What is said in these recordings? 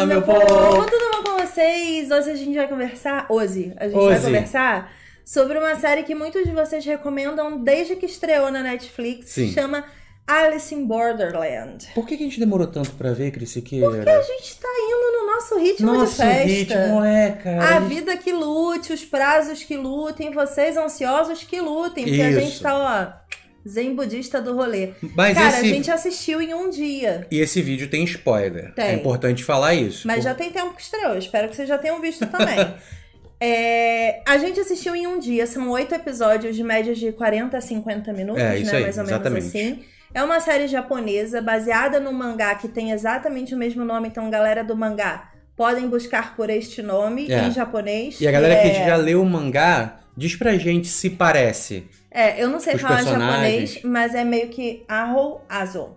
Olá, meu povo! Tudo bom com vocês? Hoje a gente vai conversar. Hoje a gente vai conversar sobre uma série que muitos de vocês recomendam desde que estreou na Netflix. Sim. Chama Alice in Borderland. Por que, que a gente demorou tanto para ver, Cris? Porque a gente tá indo no nosso ritmo nosso de festa. Nosso ritmo é, cara. A vida que lute, os prazos que lutem, vocês ansiosos que lutem. Porque Isso. a gente tá, ó Zen budista do rolê. Mas Cara, esse... a gente assistiu em um dia. E esse vídeo tem spoiler. É tem. É importante falar isso. Mas por... já tem tempo que estreou. Espero que vocês já tenham visto também. é... A gente assistiu em um dia. São oito episódios de média de 40 a 50 minutos, é, né? Aí, mais ou exatamente. menos assim. É uma série japonesa baseada no mangá que tem exatamente o mesmo nome. Então, galera do mangá, podem buscar por este nome é. em japonês. E a galera que é já leu o mangá, diz pra gente se parece. É, eu não sei falar japonês, mas é meio que arrow azo,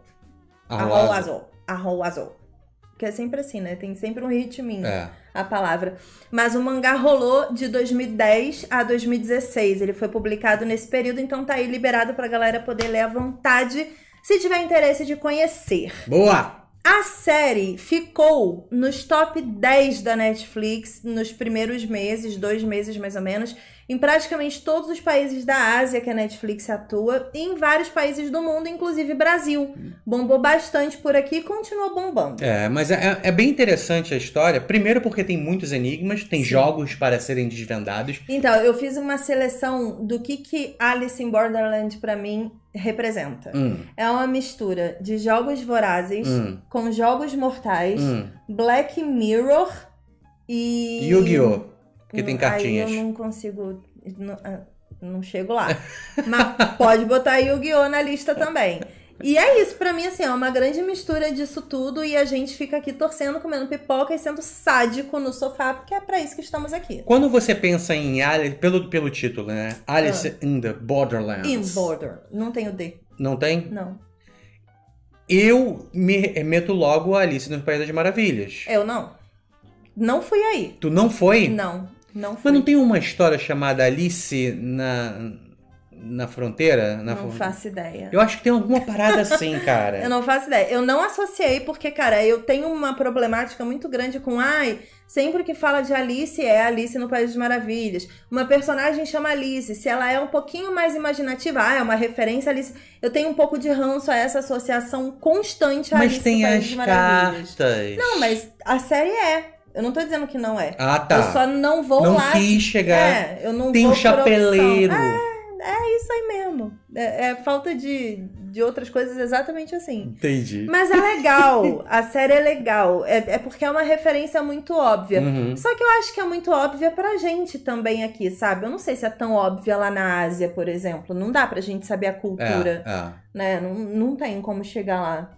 Arrow azo, Arrow azo, Que é sempre assim, né? Tem sempre um ritminho é. a palavra. Mas o mangá rolou de 2010 a 2016. Ele foi publicado nesse período, então tá aí liberado pra galera poder ler à vontade, se tiver interesse de conhecer. Boa! A série ficou nos top 10 da Netflix nos primeiros meses, dois meses mais ou menos, em praticamente todos os países da Ásia que a Netflix atua e em vários países do mundo, inclusive Brasil. Bombou bastante por aqui e continua bombando. É, mas é, é, bem interessante a história. Primeiro porque tem muitos enigmas, tem Sim. jogos para serem desvendados. Então, eu fiz uma seleção do que, que Alice in Borderland para mim representa. Hum. É uma mistura de jogos vorazes hum. com jogos mortais, hum. Black Mirror e... Yu-Gi-Oh! Porque tem cartinhas. Aí eu não consigo. Não, ah, não chego lá. Mas pode botar Yu-Gi-Oh! na lista também. E é isso, para mim, assim, é uma grande mistura disso tudo e a gente fica aqui torcendo, comendo pipoca e sendo sádico no sofá, porque é para isso que estamos aqui. Quando você pensa em Alice, pelo, pelo título, né? Alice ah. in the Borderlands. In Border. Não tem o D. Não tem? Não. Eu me meto logo a Alice no País das Maravilhas. Eu não. Não fui aí. Tu não foi? Não. Não Mas não tem uma história chamada Alice na, na fronteira? Na não faço ideia. Eu acho que tem alguma parada assim, cara. eu não faço ideia. Eu não associei porque, cara, eu tenho uma problemática muito grande com ai, sempre que fala de Alice é Alice no País das Maravilhas. Uma personagem chama Alice, se ela é um pouquinho mais imaginativa, ah, é uma referência a Alice. Eu tenho um pouco de ranço a essa associação constante a mas Alice no País das Maravilhas. Mas tem as cartas. Não, mas a série é eu não tô dizendo que não é. Ah, tá. Eu só não vou não lá. Não quis chegar. É, eu não Tem vou um chapeleiro. É, é isso aí mesmo. É, é, falta de, de outras coisas exatamente assim. Entendi. Mas é legal. a série é legal. É, é porque é uma referência muito óbvia. Uhum. Só que eu acho que é muito óbvia pra gente também aqui, sabe? Eu não sei se é tão óbvia lá na Ásia, por exemplo. Não dá pra gente saber a cultura. É, é. né? Não, não tem como chegar lá.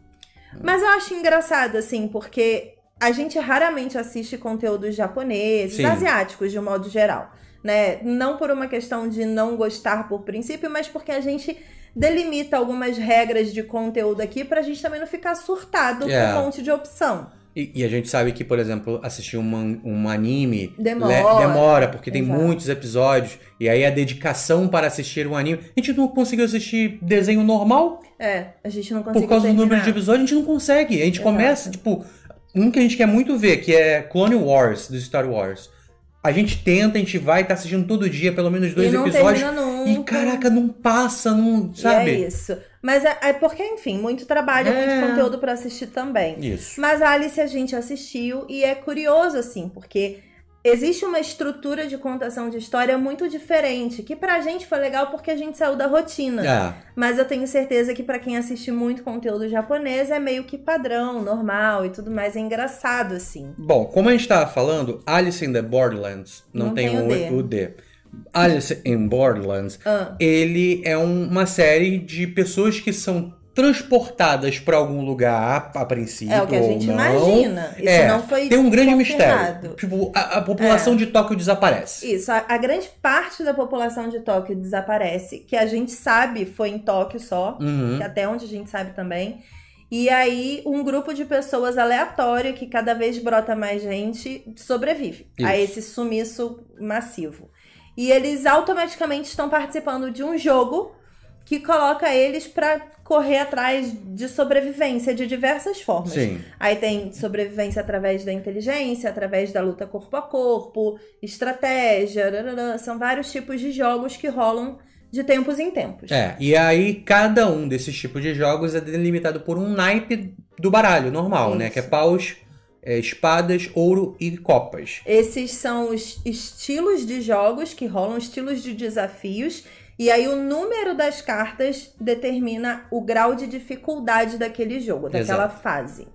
Hum. Mas eu acho engraçado, assim, porque a gente raramente assiste conteúdos japoneses, Sim. asiáticos de um modo geral, né? Não por uma questão de não gostar por princípio, mas porque a gente delimita algumas regras de conteúdo aqui pra gente também não ficar surtado yeah. com é. um monte de opção. E, e, a gente sabe que, por exemplo, assistir um, um anime demora, le, demora porque tem muitos episódios. E aí a dedicação para assistir um anime. A gente não conseguiu assistir desenho normal. É, a gente não conseguiu. Por causa terminar. do número de episódios, a gente não consegue. A gente Exato. começa, tipo, um que a gente quer muito ver, que é Clone Wars, do Star Wars. A gente tenta, a gente vai, tá assistindo todo dia, pelo menos dois e episódios. E caraca, não passa, não. Sabe? E é isso. Mas é, é porque, enfim, muito trabalho, é... muito conteúdo para assistir também. Isso. Mas a Alice a gente assistiu e é curioso, assim, porque existe uma estrutura de contação de história muito diferente, que pra gente foi legal porque a gente saiu da rotina. É. Mas eu tenho certeza que para quem assiste muito conteúdo japonês é meio que padrão, normal e tudo mais, é engraçado assim. Bom, como a gente tava falando, Alice in the Borderlands não, não tem, tem, o, D. O D. Alice in Borderlands, ah. ele é um, uma série de pessoas que são transportadas para algum lugar a, a princípio. É o que a gente não. imagina. Isso é, não foi. Tem um grande confirmado. mistério. Tipo, a, a população é. de Tóquio desaparece. Isso, a, a, grande parte da população de Tóquio desaparece, que a gente sabe foi em Tóquio só, uhum. que até onde a gente sabe também. E aí, um grupo de pessoas aleatório, que cada vez brota mais gente, sobrevive Isso. a esse sumiço massivo. E eles automaticamente estão participando de um jogo que coloca eles para correr atrás de sobrevivência de diversas formas. Sim. Aí tem sobrevivência através da inteligência, através da luta corpo a corpo, estratégia, são vários tipos de jogos que rolam de tempos em tempos. É, e aí cada um desses tipos de jogos é delimitado por um naipe do baralho normal, Isso. né? Que é paus, é, espadas, ouro e copas. Esses são os estilos de jogos que rolam, estilos de desafios e aí o número das cartas determina o grau de dificuldade daquele jogo, daquela Exato. fase.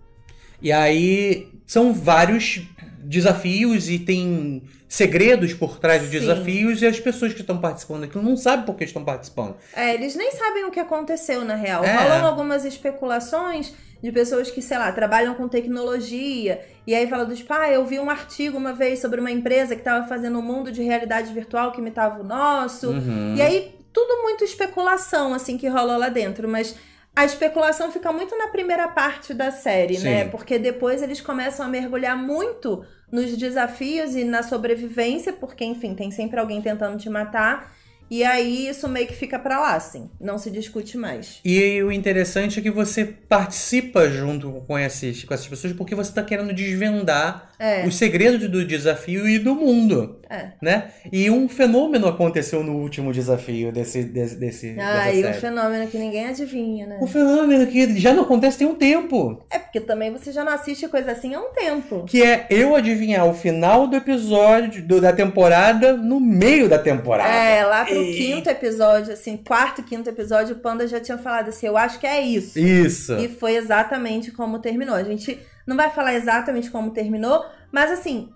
E aí são vários desafios e tem segredos por trás dos desafios e as pessoas que estão participando aqui não sabem por que estão participando. É, eles nem sabem o que aconteceu na real. É. Rolam algumas especulações de pessoas que, sei lá, trabalham com tecnologia e aí fala dos, pá, tipo, ah, eu vi um artigo uma vez sobre uma empresa que estava fazendo um mundo de realidade virtual que imitava o nosso. Uhum. E aí, tudo muito especulação, assim, que rolou lá dentro, mas a especulação fica muito na primeira parte da série, né? Sim. né? Porque depois eles começam a mergulhar muito nos desafios e na sobrevivência, porque, enfim, tem sempre alguém tentando te matar. E aí isso meio que fica para lá, assim. Não se discute mais. E o interessante é que você participa junto com, esses, com essas pessoas porque você tá querendo desvendar é. os segredos do desafio e do mundo. É. Né? E um fenômeno aconteceu no último desafio desse. desse, desse ah, e um fenômeno que ninguém adivinha, né? Um fenômeno que já não acontece tem um tempo. É, porque também você já não assiste coisa assim há um tempo. Que é eu adivinhar o final do episódio do, da temporada no meio da temporada. É, lá pro quinto episódio, assim, quarto, quinto episódio, o Panda já tinha falado assim: eu acho que é isso. Isso. E foi exatamente como terminou. A gente não vai falar exatamente como terminou, mas assim,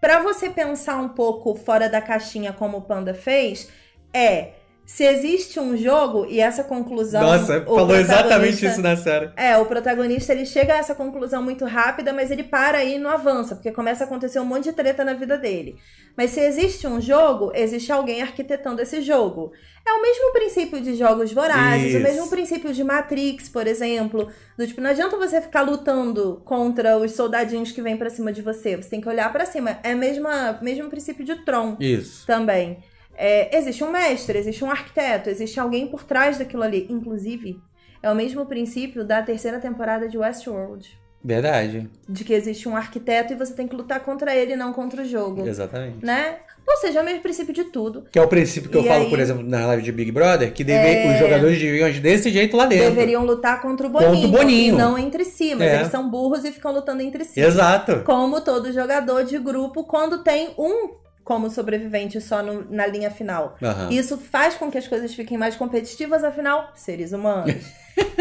para você pensar um pouco fora da caixinha como o Panda fez, é se existe um jogo e essa conclusão. Nossa, falou exatamente isso na série. É, o protagonista ele chega a essa conclusão muito rápida, mas ele para aí e não avança, porque começa a acontecer um monte de treta na vida dele. Mas se existe um jogo, existe alguém arquitetando esse jogo. É o mesmo princípio de jogos vorazes, isso. o mesmo princípio de Matrix, por exemplo. Do tipo, não adianta você ficar lutando contra os soldadinhos que vêm para cima de você. Você tem que olhar para cima. É o mesmo princípio de Tron. Isso. Também. É, existe um mestre, existe um arquiteto, existe alguém por trás daquilo ali. Inclusive, é o mesmo princípio da terceira temporada de Westworld. Verdade. De que existe um arquiteto e você tem que lutar contra ele, não contra o jogo. Exatamente. Né? Ou seja, é o mesmo princípio de tudo. Que é o princípio que e eu aí... falo, por exemplo, na live de Big Brother, que deve... é... os jogadores deviam desse jeito lá dentro. Deveriam lutar contra o Boninho. Contra o Boninho. E não entre si, mas é. eles são burros e ficam lutando entre si. Exato. Como todo jogador de grupo, quando tem um como sobrevivente só no, na linha final. Uhum. Isso faz com que as coisas fiquem mais competitivas, afinal, seres humanos.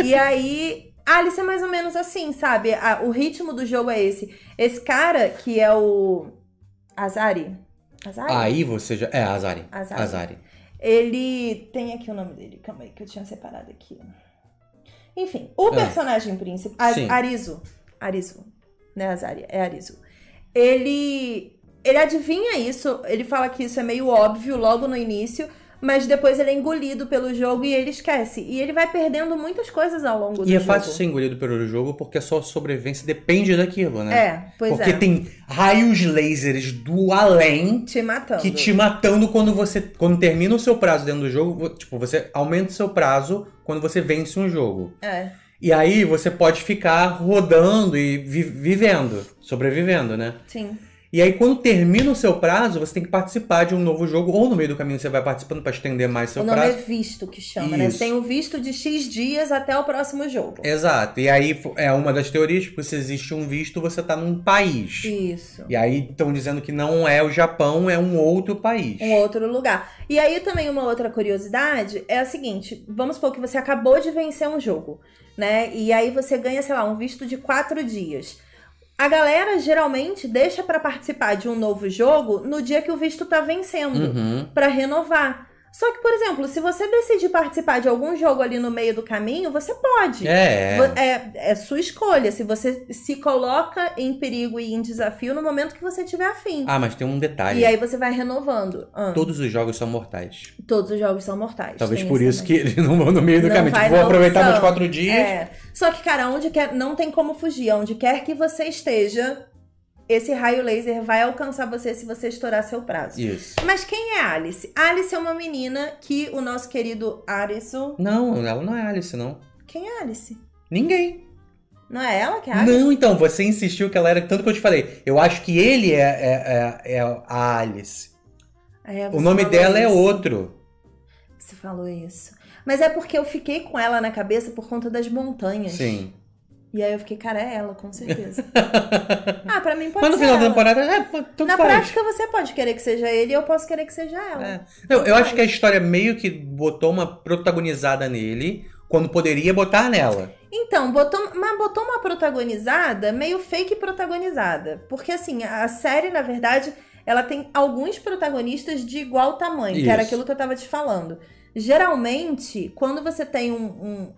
e aí, Alice ah, é mais ou menos assim, sabe? A, o ritmo do jogo é esse. Esse cara que é o. Azari. Azari? Ah, aí você já. É, Azari. Azari. Azari. Ele. Tem aqui o nome dele, calma aí, que eu tinha separado aqui. Enfim, o ah. personagem é. principal. Arizo. Arizo. Né, Azari? É Arizo. Ele ele adivinha isso, ele fala que isso é meio óbvio logo no início, mas depois ele é engolido pelo jogo e ele esquece. E ele vai perdendo muitas coisas ao longo e do é jogo. E é fácil ser engolido pelo jogo porque a sua sobrevivência depende daquilo, né? É, pois porque é. Porque tem raios lasers do além te matando. que te matando quando você quando termina o seu prazo dentro do jogo, tipo, você aumenta o seu prazo quando você vence um jogo. É. E aí você pode ficar rodando e vi vivendo, sobrevivendo, né? Sim. E aí, quando termina o seu prazo, você tem que participar de um novo jogo, ou no meio do caminho você vai participando para estender mais seu prazo. O nome é visto que chama, né? Isso. né? Tem o um visto de X dias até o próximo jogo. Exato. E aí é uma das teorias, porque se existe um visto, você tá num país. Isso. E aí estão dizendo que não é o Japão, é um outro país. Um outro lugar. E aí também uma outra curiosidade é a seguinte: vamos supor que você acabou de vencer um jogo, né? E aí você ganha, sei lá, um visto de quatro dias. A galera geralmente deixa para participar de um novo jogo no dia que o visto tá vencendo, uhum. para renovar. Só que, por exemplo, se você decidir participar de algum jogo ali no meio do caminho, você pode. É. É. é, é sua escolha. Se você se coloca em perigo e em desafio no momento que você tiver afim. Ah, mas tem um detalhe. E aí você vai renovando. Ah. Todos os jogos são mortais. Todos os jogos são mortais. Talvez por isso também. que eles não vão no meio do não caminho. Tipo, vou aproveitar opção. meus quatro dias. É. Só que, cara, onde quer. Não tem como fugir. Onde quer que você esteja, esse raio laser vai alcançar você se você estourar seu prazo. Isso. Mas quem é Alice? Alice é uma menina que o nosso querido Alisson. Não, ela não é Alice, não. Quem é Alice? Ninguém. Não é ela que é Alice? Não, então, você insistiu que ela era. Tanto que eu te falei, eu acho que ele é, é, é, é a Alice. É, o nome dela é isso. é outro. Você falou isso. Mas é porque eu fiquei com ela na cabeça por conta das montanhas. Sim. E aí eu fiquei, cara, é ela, com certeza. ah, pra mim pode Mas no ser final da temporada, é, tudo Na faz. prática, você pode querer que seja ele e eu posso querer que seja ela. É. eu acho que a história meio que botou uma protagonizada nele, quando poderia botar nela. Então, botou, mas botou uma protagonizada, meio fake protagonizada. Porque, assim, a série, na verdade, ela tem alguns protagonistas de igual tamanho, Isso. que era aquilo que eu tava te falando. Geralmente, quando você tem um, um,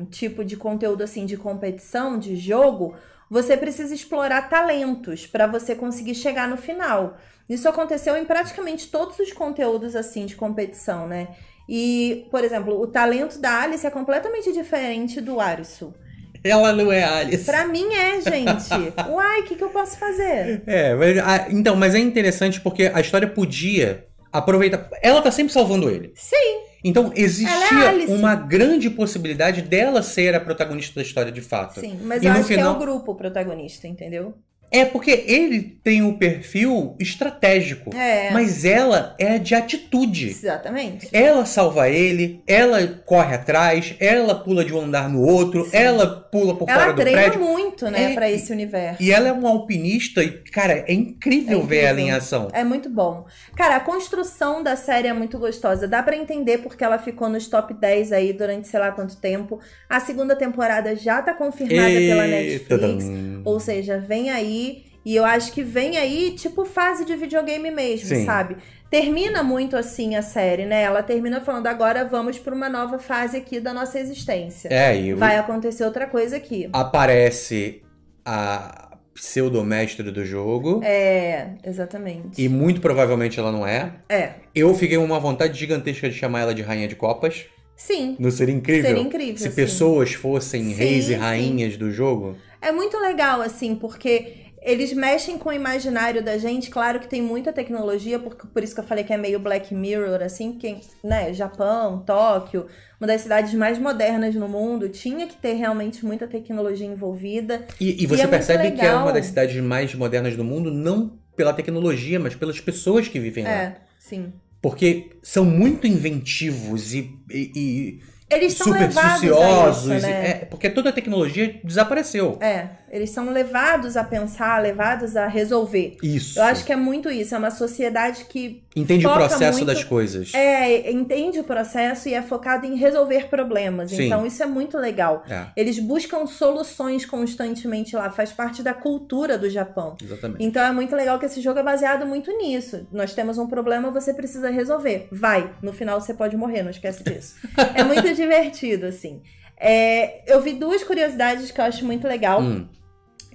um tipo de conteúdo assim de competição, de jogo, você precisa explorar talentos para você conseguir chegar no final. Isso aconteceu em praticamente todos os conteúdos assim de competição, né? E, por exemplo, o talento da Alice é completamente diferente do Arisu. Ela não é Alice. Pra mim é, gente. Uai, o que, que eu posso fazer? É, mas, ah, então, mas é interessante porque a história podia aproveita. Ela tá sempre salvando ele. Sim. Então existia é uma grande possibilidade dela ser a protagonista da história de fato. Sim, mas e eu acho final... que é o grupo protagonista, entendeu? É porque ele tem o um perfil estratégico, é. mas ela é de atitude. Exatamente. Ela salva ele, ela corre atrás, ela pula de um andar no outro, Sim. ela pula por ela fora do prédio. Ela treina muito, né, é, para esse universo. E ela é uma alpinista e, cara, é incrível, é incrível ver ela em ação. É muito bom. Cara, a construção da série é muito gostosa. Dá para entender porque ela ficou nos top 10 aí durante sei lá quanto tempo. A segunda temporada já tá confirmada Eita. pela Netflix, ou seja, vem aí aí. E eu acho que vem aí, tipo, fase de videogame mesmo, Sim. sabe? Termina muito assim a série, né? Ela termina falando agora vamos para uma nova fase aqui da nossa existência. É, e vai acontecer outra coisa aqui. Aparece a pseudo mestre do jogo. É, exatamente. E muito provavelmente ela não é. É. Eu fiquei com uma vontade gigantesca de chamar ela de rainha de copas. Sim. Não seria incrível? Seria incrível. Se pessoas fossem sim, reis e rainhas sim. do jogo. É muito legal assim, porque eles mexem com o imaginário da gente. Claro que tem muita tecnologia, por, por isso que eu falei que é meio Black Mirror, assim, porque, né, Japão, Tóquio, uma das cidades mais modernas no mundo, tinha que ter realmente muita tecnologia envolvida. E, e você e é percebe que é uma das cidades mais modernas do mundo, não pela tecnologia, mas pelas pessoas que vivem é, lá. É, sim. Porque são muito inventivos e, e eles são super levados isso, né? é, porque toda a tecnologia desapareceu. É, eles são levados a pensar, levados a resolver. Isso. Eu acho que é muito isso, é uma sociedade que entende o processo muito, das coisas. É, entende o processo e é focado em resolver problemas. Sim. Então isso é muito legal. É. Eles buscam soluções constantemente lá, faz parte da cultura do Japão. Exatamente. Então é muito legal que esse jogo é baseado muito nisso. Nós temos um problema, você precisa resolver. Vai, no final você pode morrer, não esquece disso. É muito divertido, assim. É, eu vi duas curiosidades que eu acho muito legal. Hum.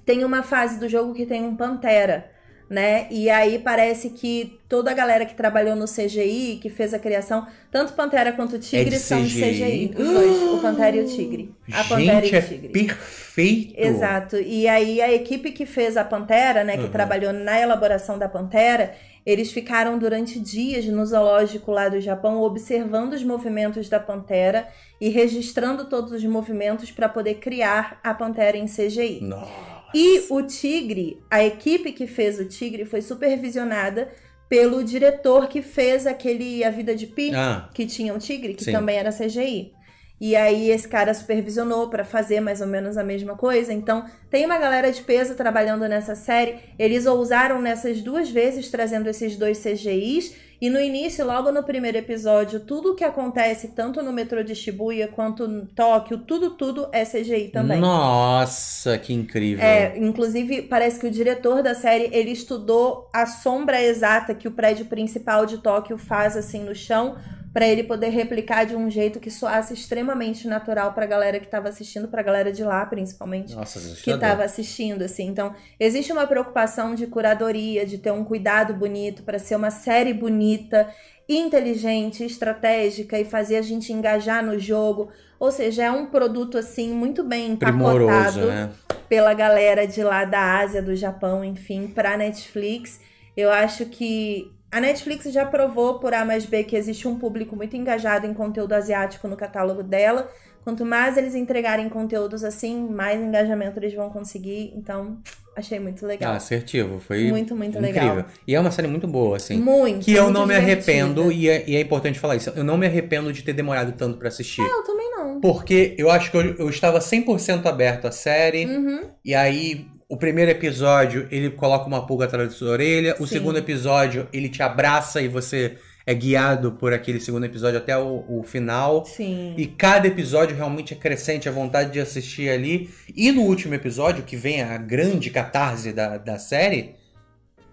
Tem uma fase do jogo que tem um Pantera, né? E aí parece que toda a galera que trabalhou no CGI, que fez a criação, tanto Pantera quanto o Tigre é são CGI. CGI. Os dois, o Pantera e o Tigre. A Gente, Pantera e o é Tigre. É perfeito! Exato. E aí a equipe que fez a Pantera, né? Que uhum. trabalhou na elaboração da Pantera, eles ficaram durante dias no zoológico lá do Japão observando os movimentos da pantera e registrando todos os movimentos para poder criar a pantera em CGI. Nossa. E o Tigre, a equipe que fez o Tigre foi supervisionada pelo diretor que fez aquele A Vida de Pi, ah. que tinha um tigre, que Sim. também era CGI. E aí esse cara supervisionou para fazer mais ou menos a mesma coisa. Então, tem uma galera de peso trabalhando nessa série. Eles ousaram nessas duas vezes trazendo esses dois CGIs. E no início, logo no primeiro episódio, tudo o que acontece tanto no metrô de Shibuya quanto em Tóquio, tudo tudo é CGI também. Nossa, que incrível. É, inclusive parece que o diretor da série, ele estudou a sombra exata que o prédio principal de Tóquio faz assim no chão para ele poder replicar de um jeito que soasse extremamente natural para a galera que estava assistindo, para a galera de lá principalmente, Nossa, que estava assistindo assim. Então, existe uma preocupação de curadoria, de ter um cuidado bonito para ser uma série bonita, inteligente, estratégica e fazer a gente engajar no jogo. Ou seja, é um produto assim muito bem empacotado né? pela galera de lá da Ásia, do Japão, enfim, para Netflix. Eu acho que a Netflix já provou por A mais B que existe um público muito engajado em conteúdo asiático no catálogo dela. Quanto mais eles entregarem conteúdos assim, mais engajamento eles vão conseguir. Então, achei muito legal. Ah, assertivo. Foi muito, muito incrível. legal. E é uma série muito boa, assim. Muito. Que eu muito não divertida. me arrependo, e é, e é, importante falar isso. Eu não me arrependo de ter demorado tanto para assistir. Ah, eu também não. Porque eu acho que eu, eu estava 100% aberto à série. Uhum. E aí o primeiro episódio ele coloca uma pulga atrás da sua orelha, o Sim. segundo episódio ele te abraça e você é guiado por aquele segundo episódio até o, o, final. Sim. E cada episódio realmente é crescente, a vontade de assistir ali. E no último episódio, que vem a grande catarse da, da série,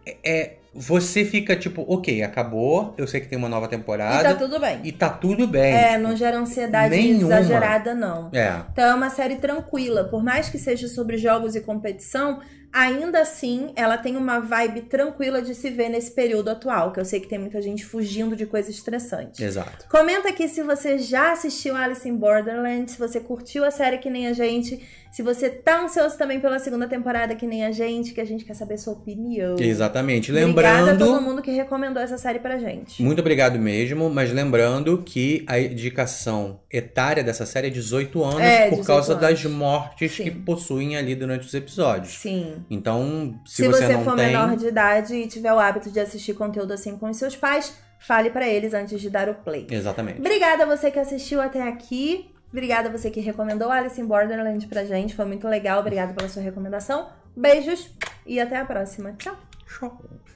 é, é você fica tipo, ok, acabou, eu sei que tem uma nova temporada. E tá tudo bem. E tá tudo bem. É, não gera ansiedade Nenhuma. exagerada, não. É. Então é uma série tranquila. Por mais que seja sobre jogos e competição, Ainda assim, ela tem uma vibe tranquila de se ver nesse período atual, que eu sei que tem muita gente fugindo de coisas estressantes. Exato. Comenta aqui se você já assistiu Alice in Borderland, se você curtiu a série que nem a gente, se você tá ansioso também pela segunda temporada que nem a gente, que a gente quer saber sua opinião. Exatamente. Lembrando. Obrigada a todo mundo que recomendou essa série pra gente. Muito obrigado mesmo, mas lembrando que a indicação etária dessa série é 18 anos é, por 18 causa anos. das mortes Sim. que possuem ali durante os episódios. Sim. Então, se, se você, você for tem... menor de idade e tiver o hábito de assistir conteúdo assim com seus pais, fale para eles antes de dar o play. Exatamente. Obrigada a você que assistiu até aqui. Obrigada a você que recomendou Alice in Borderland pra gente. Foi muito legal. Obrigada pela sua recomendação. Beijos e até a próxima. Tchau. Tchau.